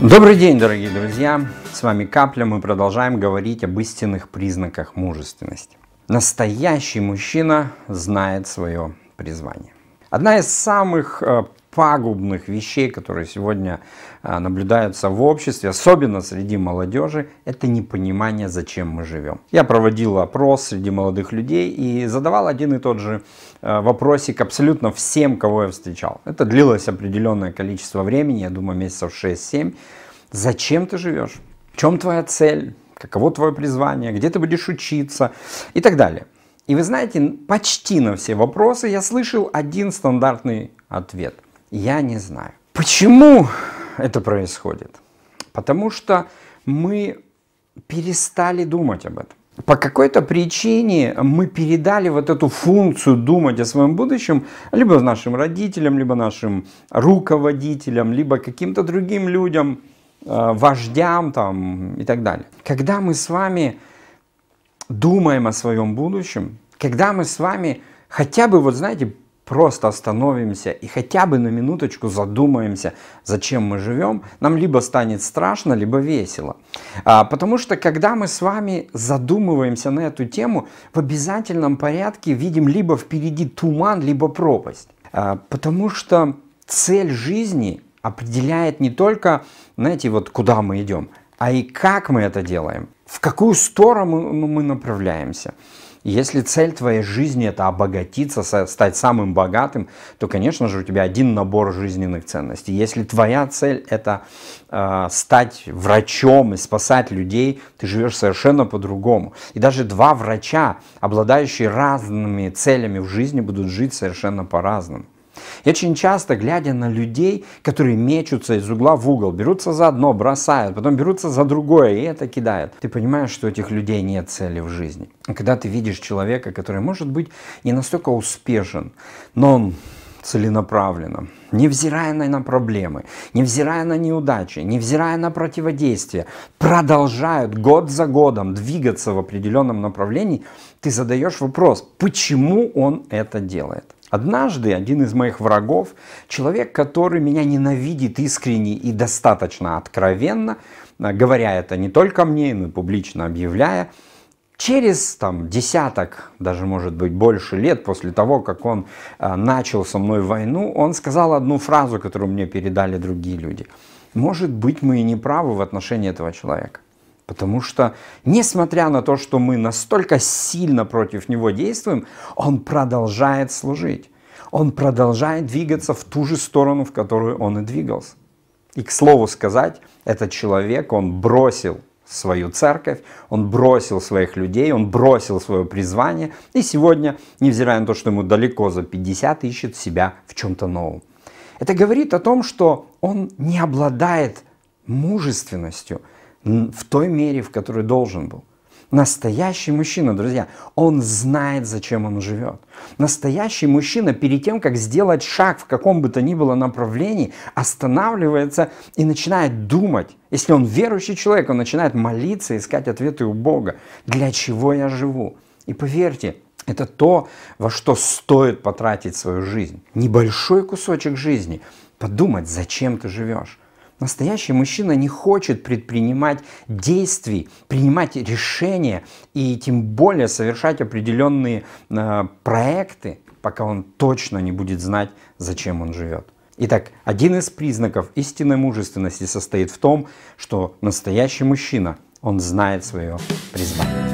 Добрый день, дорогие друзья! С вами Капля. Мы продолжаем говорить об истинных признаках мужественности. Настоящий мужчина знает свое призвание. Одна из самых э, пагубных вещей, которые сегодня а, наблюдаются в обществе, особенно среди молодежи, это непонимание, зачем мы живем. Я проводил опрос среди молодых людей и задавал один и тот же э, вопросик абсолютно всем, кого я встречал. Это длилось определенное количество времени, я думаю, месяцев 6-7. Зачем ты живешь? В чем твоя цель? Каково твое призвание? Где ты будешь учиться? И так далее. И вы знаете, почти на все вопросы я слышал один стандартный ответ – я не знаю. Почему это происходит? Потому что мы перестали думать об этом. По какой-то причине мы передали вот эту функцию думать о своем будущем либо нашим родителям, либо нашим руководителям, либо каким-то другим людям, э, вождям там и так далее. Когда мы с вами думаем о своем будущем, когда мы с вами хотя бы, вот знаете, просто остановимся и хотя бы на минуточку задумаемся, зачем мы живем, нам либо станет страшно, либо весело. А, потому что когда мы с вами задумываемся на эту тему, в обязательном порядке видим либо впереди туман, либо пропасть. А, потому что цель жизни определяет не только, знаете, вот куда мы идем, а и как мы это делаем, в какую сторону мы направляемся. Если цель твоей жизни это обогатиться, стать самым богатым, то, конечно же, у тебя один набор жизненных ценностей. Если твоя цель это э, стать врачом и спасать людей, ты живешь совершенно по-другому. И даже два врача, обладающие разными целями в жизни, будут жить совершенно по-разному. И очень часто, глядя на людей, которые мечутся из угла в угол, берутся за одно, бросают, потом берутся за другое и это кидают, ты понимаешь, что у этих людей нет цели в жизни. И когда ты видишь человека, который может быть не настолько успешен, но он целенаправленно, невзирая на, на проблемы, невзирая на неудачи, невзирая на противодействие, продолжают год за годом двигаться в определенном направлении, ты задаешь вопрос, почему он это делает. Однажды один из моих врагов, человек, который меня ненавидит искренне и достаточно откровенно, а, говоря это не только мне, но и публично объявляя, через там, десяток, даже может быть больше лет после того, как он а, начал со мной войну, он сказал одну фразу, которую мне передали другие люди. Может быть, мы и не правы в отношении этого человека. Потому что, несмотря на то, что мы настолько сильно против него действуем, он продолжает служить. Он продолжает двигаться в ту же сторону, в которую он и двигался. И, к слову сказать, этот человек, он бросил свою церковь, он бросил своих людей, он бросил свое призвание, и сегодня, невзирая на то, что ему далеко за 50, ищет себя в чем-то новом. Это говорит о том, что он не обладает мужественностью – в той мере, в которой должен был. Настоящий мужчина, друзья, он знает, зачем он живет. Настоящий мужчина перед тем, как сделать шаг в каком бы то ни было направлении, останавливается и начинает думать. Если он верующий человек, он начинает молиться, искать ответы у Бога. Для чего я живу? И поверьте, это то, во что стоит потратить свою жизнь. Небольшой кусочек жизни. Подумать, зачем ты живешь. Настоящий мужчина не хочет предпринимать действий, принимать решения и тем более совершать определенные э, проекты, пока он точно не будет знать, зачем он живет. Итак, один из признаков истинной мужественности состоит в том, что настоящий мужчина, он знает свое призвание.